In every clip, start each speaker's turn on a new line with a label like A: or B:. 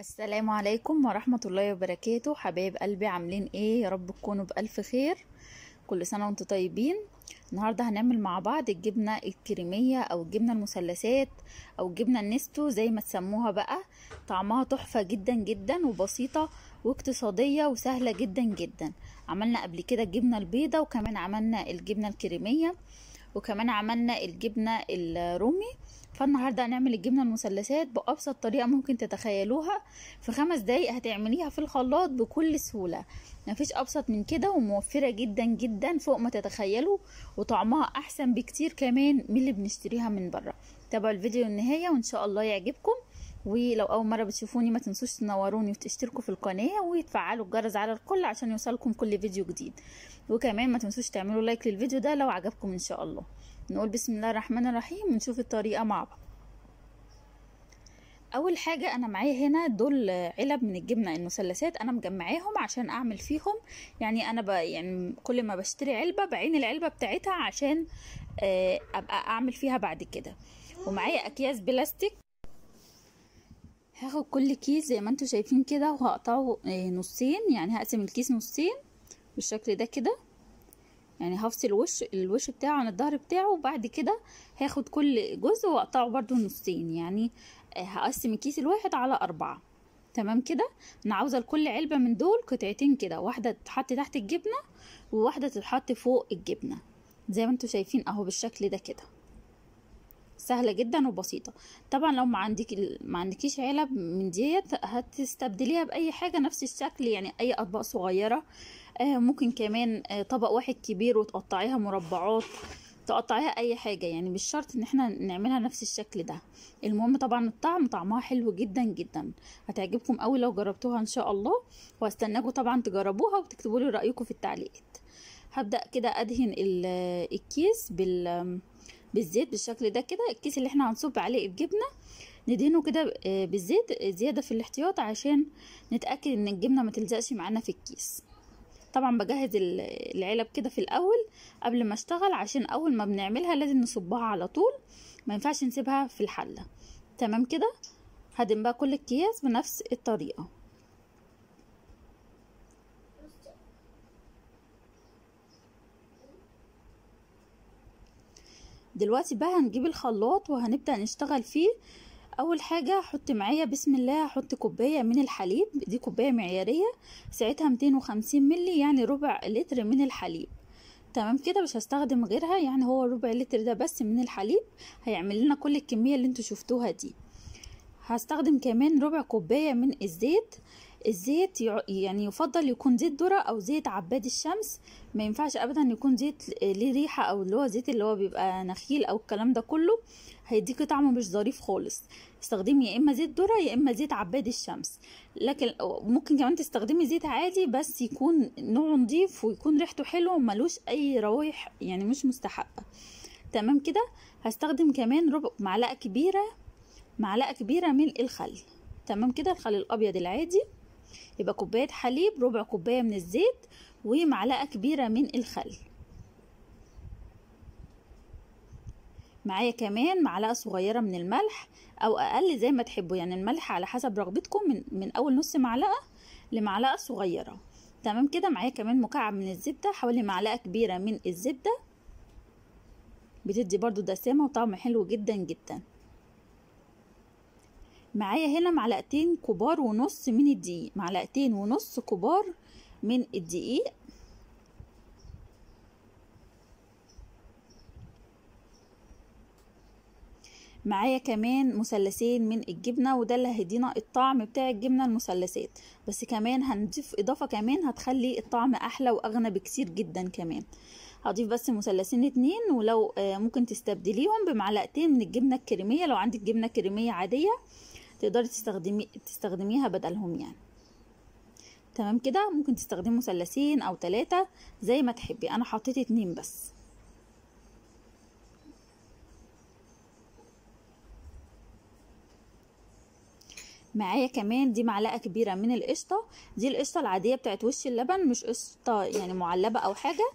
A: السلام عليكم ورحمة الله وبركاته حبايب قلبي عاملين ايه يا رب تكونوا بألف خير كل سنة وانتم طيبين النهاردة هنعمل مع بعض الجبنة الكريمية او الجبنة المثلثات او الجبنة النستو زي ما تسموها بقى طعمها تحفة جدا جدا وبسيطة واقتصادية وسهلة جدا جدا عملنا قبل كده الجبنة البيضة وكمان عملنا الجبنة الكريمية وكمان عملنا الجبنة الرومي فالنهارده هنعمل الجبنه المثلثات بابسط طريقه ممكن تتخيلوها في خمس دقايق هتعمليها في الخلاط بكل سهوله مفيش ابسط من كده وموفره جدا جدا فوق ما تتخيلوا وطعمها احسن بكتير كمان من اللي بنشتريها من بره تابعوا الفيديو للنهايه وان شاء الله يعجبكم ولو اول مره بتشوفوني ما تنسوش تنوروني وتشتركوا في القناه وتفعلوا الجرس على الكل عشان يوصلكم كل فيديو جديد وكمان ما تنسوش تعملوا لايك للفيديو ده لو عجبكم ان شاء الله نقول بسم الله الرحمن الرحيم ونشوف الطريقة مع بعض اول حاجة انا معايا هنا دول علب من الجبنة المثلثات انا مجمعاهم عشان اعمل فيهم يعني انا ب... يعني كل ما بشتري علبة بعين العلبة بتاعتها عشان آه، ابقى اعمل فيها بعد كده ومعايا اكياس بلاستيك هاخد كل كيس زي ما انتوا شايفين كده وهقطعه آه، نصين يعني هقسم الكيس نصين بالشكل ده كده يعني هفصل الوش الوش بتاعه عن الظهر بتاعه وبعد كده هاخد كل جزء واقطعه برده نصين يعني هقسم الكيس الواحد على أربعة تمام كده انا عاوزه لكل علبه من دول قطعتين كده واحده تتحط تحت الجبنه وواحده تتحط فوق الجبنه زي ما انتم شايفين اهو بالشكل ده كده سهله جدا وبسيطه طبعا لو ما عندك ما عندكيش علب من ديت هتستبدليها باي حاجه نفس الشكل يعني اي اطباق صغيره آه، ممكن كمان آه، طبق واحد كبير وتقطعيها مربعات تقطعيها اي حاجه يعني مش شرط ان احنا نعملها نفس الشكل ده المهم طبعا الطعم طعمها حلو جدا جدا هتعجبكم قوي لو جربتوها ان شاء الله واستناكم طبعا تجربوها وتكتبوا لي رايكم في التعليقات هبدا كده ادهن آه، الكيس بال بالزيت بالشكل ده كده الكيس اللي احنا هنصب عليه الجبنه ندهنه كده بالزيت زياده في الاحتياط عشان نتاكد ان الجبنه ما تلزقش معانا في الكيس طبعا بجهز العلب كده في الاول قبل ما اشتغل عشان اول ما بنعملها لازم نصبها على طول ما ينفعش نسيبها في الحله تمام كده هدم بقى كل الكياس بنفس الطريقه دلوقتي بقى هنجيب الخلاط وهنبدأ نشتغل فيه اول حاجه حط معايا بسم الله هحط كوبايه من الحليب دي كوبايه معياريه ساعتها 250 ملي يعني ربع لتر من الحليب تمام كده مش هستخدم غيرها يعني هو ربع لتر ده بس من الحليب هيعمل لنا كل الكميه اللي انتوا شفتوها دي هستخدم كمان ربع كوبايه من الزيت الزيت يعني يفضل يكون زيت ذره او زيت عباد الشمس ما ينفعش ابدا يكون زيت ليه ريحه او اللي هو زيت اللي هو بيبقى نخيل او الكلام ده كله هيديكي طعم مش ظريف خالص استخدمي يا اما زيت ذره يا اما زيت عباد الشمس لكن ممكن كمان تستخدمي زيت عادي بس يكون نوعه نضيف ويكون ريحته حلوه وملوش اي روايح يعني مش مستحقه تمام كده هستخدم كمان ربع معلقه كبيره معلقه كبيره من الخل تمام كده الخل الابيض العادي يبقى كوبايه حليب ربع كوبايه من الزيت ومعلقه كبيره من الخل معايا كمان معلقه صغيره من الملح او اقل زي ما تحبوا يعني الملح على حسب رغبتكم من من اول نص معلقه لمعلقه صغيره تمام كده معايا كمان مكعب من الزبده حوالي معلقه كبيره من الزبده بتدي برضو دسامه وطعم حلو جدا جدا معايا هنا معلقتين كبار ونص من الدقيق معلقتين ونص كبار من الدقيق معايا كمان مثلثين من الجبنه وده اللي هيدينا الطعم بتاع الجبنه المثلثات بس كمان هنضيف اضافه كمان هتخلي الطعم احلى واغنى بكتير جدا كمان هضيف بس مثلثين اتنين ولو آه، ممكن تستبدليهم بمعلقتين من الجبنه الكريميه لو عندك جبنه كريميه عاديه تقدري تستخدمي تستخدميها بدلهم يعني تمام كده ممكن تستخدمي مثلثين او ثلاثه زي ما تحبي انا حطيت اتنين بس معايا كمان دي معلقه كبيره من القشطه دي القشطه العاديه بتاعت وش اللبن مش قشطه يعني معلبه او حاجه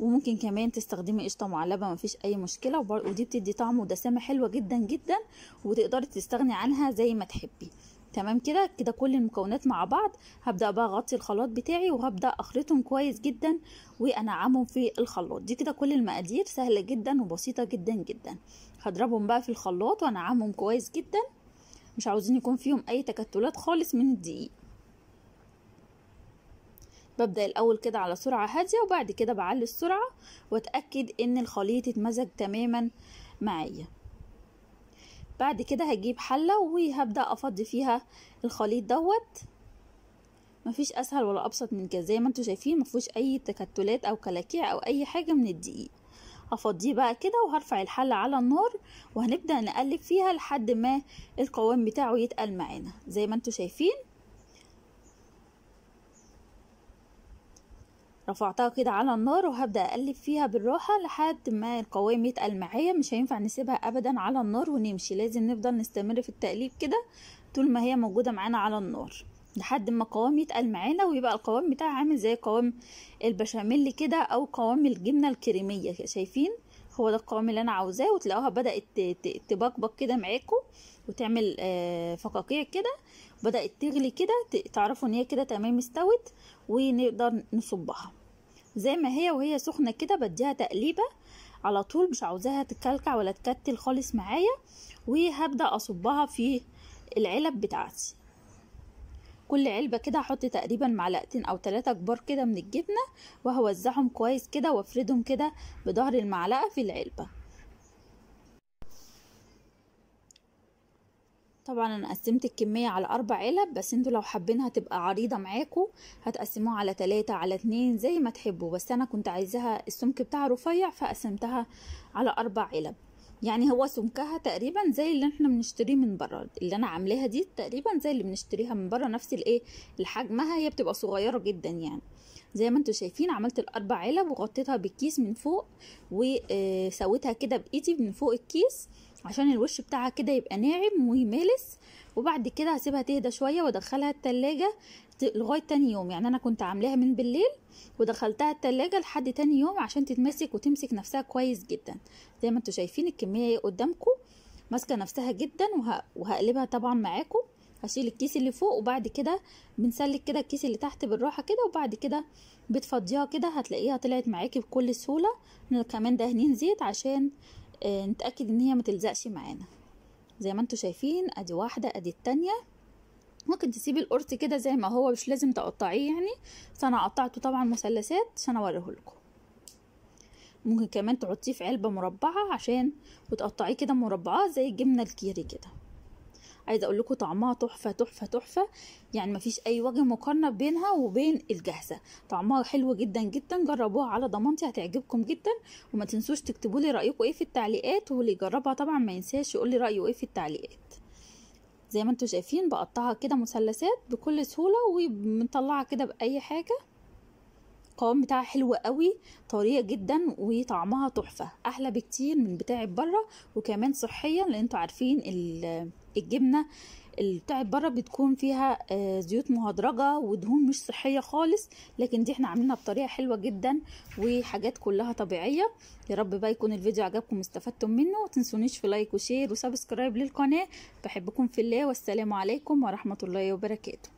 A: وممكن كمان تستخدمي قشطه معلبه مفيش اي مشكله ودي بتدي طعم ودسامه حلوه جدا جدا وتقدري تستغني عنها زي ما تحبي تمام كده كده كل المكونات مع بعض هبدا بقى اغطي الخلاط بتاعي وهبدا اخلطهم كويس جدا وانعمهم في الخلاط دي كده كل المقادير سهله جدا وبسيطه جدا جدا هضربهم بقى في الخلاط وانعمهم كويس جدا مش عاوزين يكون فيهم اي تكتلات خالص من الدقيق ببدأ الأول كده على سرعة هادية وبعد كده بعلي السرعة وأتأكد إن الخليط اتمزج تماما معايا بعد كده هجيب حلة وهبدأ أفضي فيها الخليط دوت مفيش أسهل ولا أبسط من كده زي ما انتوا شايفين مفيش أي تكتلات أو كلاكيع أو أي حاجة من الدقيق هفضيه بقى كده وهرفع الحله على النار وهنبدا نقلب فيها لحد ما القوام بتاعه يتقل معانا زي ما انتوا شايفين رفعتها كده على النار وهبدا اقلب فيها بالراحه لحد ما القوام يتقل معايا مش هينفع نسيبها ابدا على النار ونمشي لازم نفضل نستمر في التقليب كده طول ما هي موجوده معانا على النار لحد ما القوام يتقل معانا ويبقى القوام بتاعها عامل زي قوام البشاميل كده او قوام الجبنه الكريميه شايفين هو ده القوام اللي انا عاوزاه وتلاقوها بدات تبقبق كده معاكم وتعمل آه، فقاقيع كده بدات تغلي كده تعرفوا ان هي كده تمام استوت ونقدر نصبها زي ما هي وهي سخنه كده بديها تقليبه على طول مش عاوزاها تتكلكع ولا تكتل خالص معايا وهبدا اصبها في العلب بتاعتي كل علبة كده هحط تقريبا معلقتين او تلاتة كبار كده من الجبنة وهوزعهم كويس كده وافردهم كده بظهر المعلقة في العلبة طبعا انا قسمت الكمية على اربع علب بس انتوا لو حابينها تبقى عريضة معاكوا هتقسموها على تلاتة على اتنين زي ما تحبوا بس انا كنت عايزاها السمك بتاعها رفيع فقسمتها على اربع علب يعني هو سمكها تقريبا زي اللي احنا بنشتريه من بره اللي انا عاملاها دي تقريبا زي اللي بنشتريها من بره نفس الايه الحجمها هي بتبقى صغيره جدا يعني زي ما انتم شايفين عملت الاربع علب وغطيتها بالكيس من فوق وسويتها كده بايدي من فوق الكيس عشان الوش بتاعها كده يبقى ناعم ومالس وبعد كده هسيبها تهدى شويه وادخلها التلاجة لغايه تاني يوم يعني انا كنت عاملاها من بالليل ودخلتها التلاجة لحد تاني يوم عشان تتمسك وتمسك نفسها كويس جدا زي ما انتوا شايفين الكميه قدامكم ماسكه نفسها جدا وهقلبها طبعا معاكم هشيل الكيس اللي فوق وبعد كده بنسلك كده الكيس اللي تحت بالراحه كده وبعد كده بتفضيها كده هتلاقيها طلعت معاكي بكل سهوله كمان دهنين زيت عشان آه، نتاكد ان هي ما تلزقش معانا زي ما انتم شايفين ادي واحده ادي التانية ممكن تسيبي القرص كده زي ما هو مش لازم تقطعيه يعني بس انا قطعته طبعا مثلثات عشان اوريه لكم ممكن كمان تحطيه في علبه مربعه عشان وتقطعيه كده مربعات زي الجبنه الكيري كده عايزه اقول لكم طعمها تحفه تحفه تحفه يعني مفيش اي وجه مقارنه بينها وبين الجاهزه طعمها حلو جدا جدا جربوها على ضمانتي هتعجبكم جدا وما تنسوش تكتبوا لي رايكم ايه في التعليقات واللي يجربها طبعا ما ينساش يقول لي رايه ايه في التعليقات زي ما انتم شايفين بقطعها كده مثلثات بكل سهوله ومطلعها كده باي حاجه القوام بتاعها حلو قوي طريه جدا وطعمها تحفه احلى بكتير من بتاع بره وكمان صحيا لان انتوا عارفين الجبنه اللي بتاعت بره بتكون فيها آه، زيوت مهدرجه ودهون مش صحيه خالص لكن دي احنا عاملينها بطريقه حلوه جدا وحاجات كلها طبيعيه يا رب بقى يكون الفيديو عجبكم واستفدتم منه وتنسونيش في لايك وشير وسبسكرايب للقناه بحبكم في الله والسلام عليكم ورحمه الله وبركاته